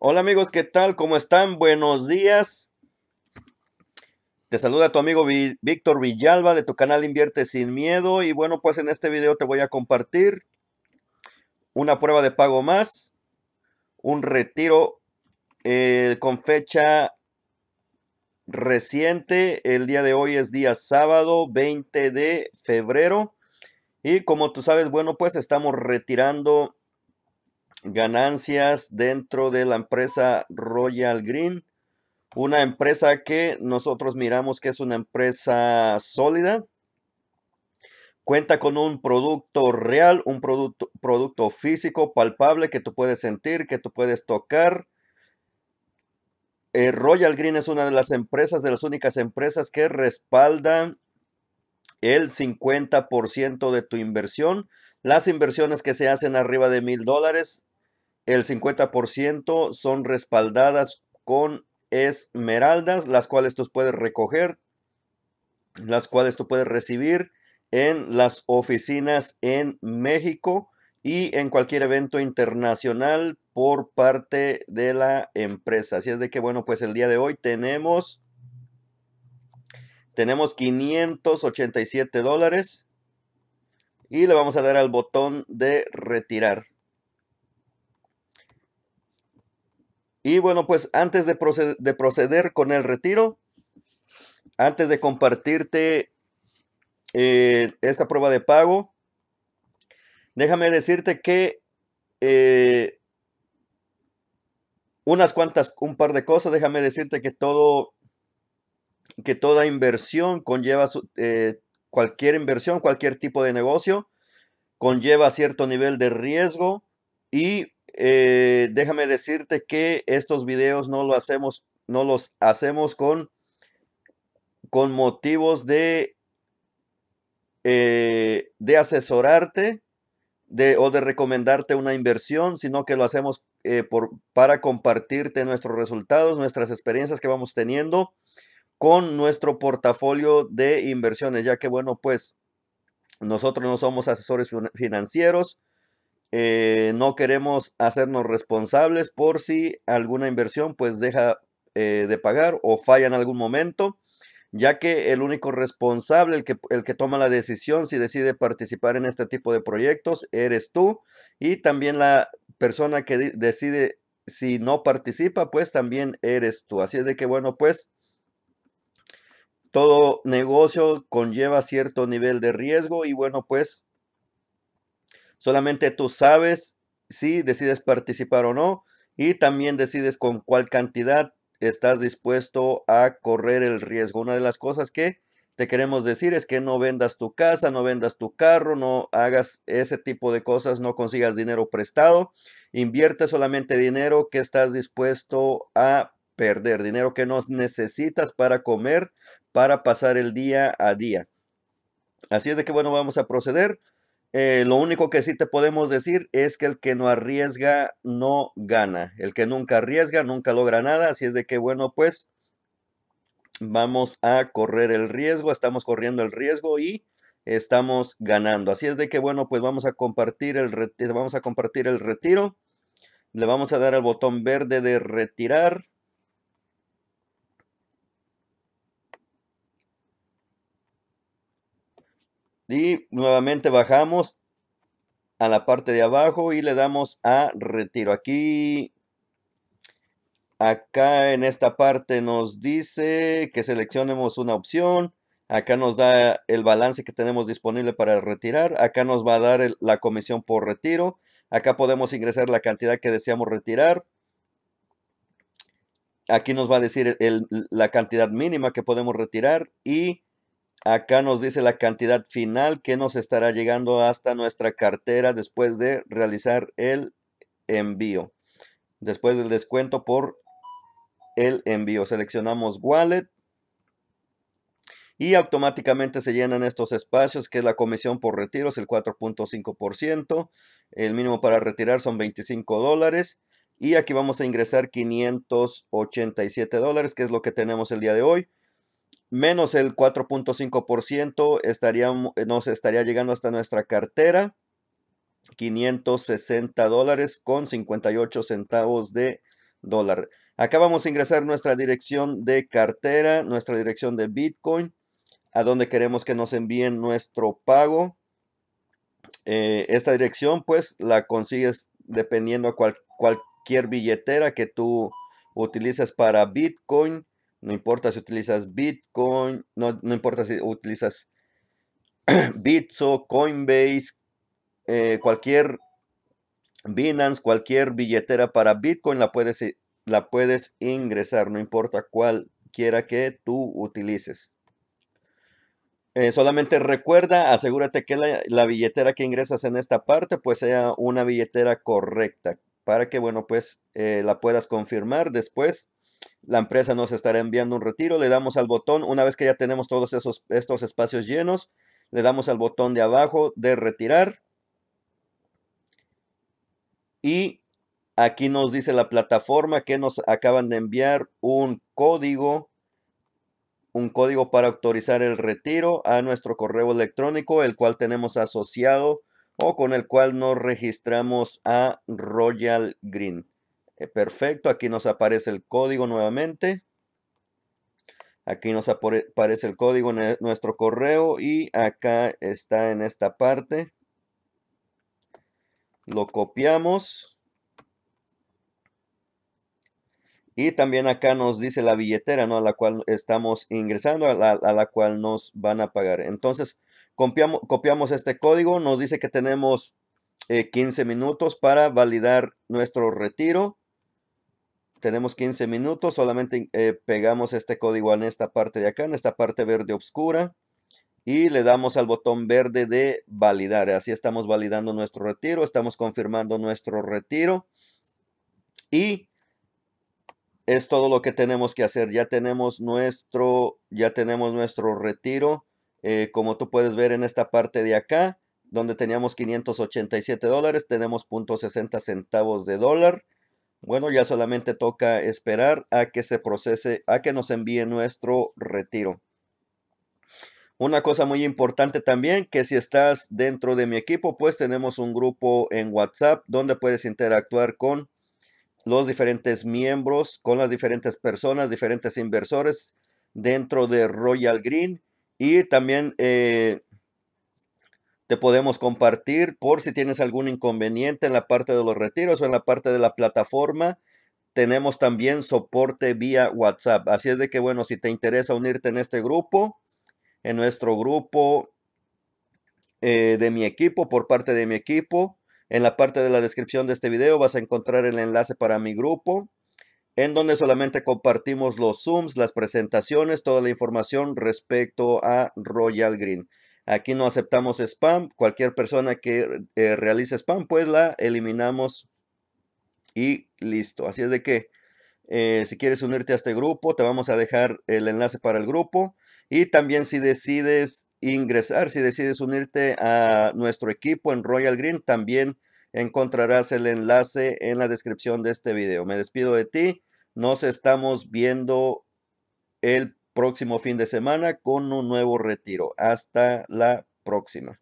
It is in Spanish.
Hola amigos, ¿qué tal? ¿Cómo están? Buenos días. Te saluda tu amigo Víctor Villalba de tu canal Invierte sin Miedo. Y bueno, pues en este video te voy a compartir una prueba de pago más, un retiro eh, con fecha reciente. El día de hoy es día sábado 20 de febrero. Y como tú sabes, bueno, pues estamos retirando ganancias dentro de la empresa Royal Green. Una empresa que nosotros miramos que es una empresa sólida. Cuenta con un producto real, un producto, producto físico, palpable, que tú puedes sentir, que tú puedes tocar. Eh, Royal Green es una de las empresas, de las únicas empresas que respaldan el 50% de tu inversión. Las inversiones que se hacen arriba de mil dólares el 50% son respaldadas con esmeraldas, las cuales tú puedes recoger, las cuales tú puedes recibir en las oficinas en México y en cualquier evento internacional por parte de la empresa. Así es de que, bueno, pues el día de hoy tenemos, tenemos 587 dólares y le vamos a dar al botón de retirar. Y bueno, pues antes de proceder, con el retiro, antes de compartirte eh, esta prueba de pago, déjame decirte que eh, unas cuantas, un par de cosas, déjame decirte que todo, que toda inversión conlleva, eh, cualquier inversión, cualquier tipo de negocio, conlleva cierto nivel de riesgo y eh, déjame decirte que estos videos no, lo hacemos, no los hacemos con, con motivos de, eh, de asesorarte o de recomendarte una inversión, sino que lo hacemos eh, para compartirte nuestros resultados, nuestras experiencias que vamos teniendo con nuestro portafolio de inversiones, ya que bueno, pues nosotros no somos asesores financieros, eh, no queremos hacernos responsables por si alguna inversión pues deja eh, de pagar o falla en algún momento, ya que el único responsable, el que, el que toma la decisión si decide participar en este tipo de proyectos, eres tú y también la persona que decide si no participa, pues también eres tú. Así es de que bueno, pues todo negocio conlleva cierto nivel de riesgo y bueno, pues Solamente tú sabes si decides participar o no y también decides con cuál cantidad estás dispuesto a correr el riesgo. Una de las cosas que te queremos decir es que no vendas tu casa, no vendas tu carro, no hagas ese tipo de cosas, no consigas dinero prestado, invierte solamente dinero que estás dispuesto a perder, dinero que no necesitas para comer, para pasar el día a día. Así es de que bueno, vamos a proceder. Eh, lo único que sí te podemos decir es que el que no arriesga no gana. El que nunca arriesga nunca logra nada. Así es de que, bueno, pues vamos a correr el riesgo. Estamos corriendo el riesgo y estamos ganando. Así es de que, bueno, pues vamos a compartir el, vamos a compartir el retiro. Le vamos a dar al botón verde de retirar. Y nuevamente bajamos a la parte de abajo y le damos a retiro. Aquí, acá en esta parte nos dice que seleccionemos una opción. Acá nos da el balance que tenemos disponible para retirar. Acá nos va a dar la comisión por retiro. Acá podemos ingresar la cantidad que deseamos retirar. Aquí nos va a decir la cantidad mínima que podemos retirar y Acá nos dice la cantidad final que nos estará llegando hasta nuestra cartera después de realizar el envío. Después del descuento por el envío. Seleccionamos wallet. Y automáticamente se llenan estos espacios que es la comisión por retiros, el 4.5%. El mínimo para retirar son 25 dólares. Y aquí vamos a ingresar 587 dólares, que es lo que tenemos el día de hoy menos el 4.5% estaría, eh, nos estaría llegando hasta nuestra cartera 560 dólares con 58 centavos de dólar. Acá vamos a ingresar nuestra dirección de cartera, nuestra dirección de Bitcoin, a donde queremos que nos envíen nuestro pago. Eh, esta dirección pues la consigues dependiendo a cual, cualquier billetera que tú utilices para Bitcoin. No importa si utilizas Bitcoin, no, importa si utilizas Bitso, Coinbase, eh, cualquier Binance, cualquier billetera para Bitcoin la puedes, la puedes ingresar, no importa cualquiera que tú utilices. Eh, solamente recuerda, asegúrate que la, billetera que ingresas en esta parte pues sea una billetera correcta para que bueno pues eh, la puedas confirmar después la empresa nos estará enviando un retiro. Le damos al botón, una vez que ya tenemos todos esos, estos espacios llenos, le damos al botón de abajo de retirar. Y aquí nos dice la plataforma que nos acaban de enviar un código, un código para autorizar el retiro a nuestro correo electrónico, el cual tenemos asociado o con el cual nos registramos a Royal Green. Eh, perfecto, aquí nos aparece el código nuevamente. Aquí nos aparece el código en e, nuestro correo y acá está en esta parte. Lo copiamos. Y también acá nos dice la billetera ¿no? a la cual estamos ingresando, a la, cual nos van a pagar. Entonces, copiamos, copiamos este código. Nos dice que tenemos 15 eh, minutos para validar nuestro retiro. Tenemos 15 minutos, solamente eh, pegamos este código en esta parte de acá, en esta parte verde oscura. Y le damos al botón verde de validar. Así estamos validando nuestro retiro, estamos confirmando nuestro retiro. Y es todo lo que tenemos que hacer. Ya tenemos nuestro, ya tenemos nuestro retiro. Eh, como tú puedes ver en esta parte de acá, donde teníamos 587 dólares, tenemos 0.60 centavos de dólar. Bueno, ya solamente toca esperar a que se procese, a que nos envíe nuestro retiro. Una cosa muy importante también, que si estás dentro de mi equipo, pues tenemos un grupo en WhatsApp donde puedes interactuar con los diferentes miembros, con las diferentes personas, diferentes inversores dentro de Royal Green. Y también eh, te podemos compartir por si tienes algún inconveniente en la parte de los retiros o en la parte de la plataforma. Tenemos también soporte vía WhatsApp. Así es de que, bueno, si te interesa unirte en este grupo, en nuestro grupo eh, de mi equipo, por parte de mi equipo, en la parte de la descripción de este video vas a encontrar el enlace para mi grupo, en donde solamente compartimos los Zooms, las presentaciones, toda la información respecto a Royal Green. Aquí no aceptamos spam. Cualquier persona que eh, realice spam, pues la eliminamos y listo. Así es de que eh, si quieres unirte a este grupo, te vamos a dejar el enlace para el grupo. Y también si decides ingresar, si decides unirte a nuestro equipo en Royal Green, también encontrarás el enlace en la descripción de este video. Me despido de ti. Nos estamos viendo el próximo fin de semana con un nuevo retiro. Hasta la próxima.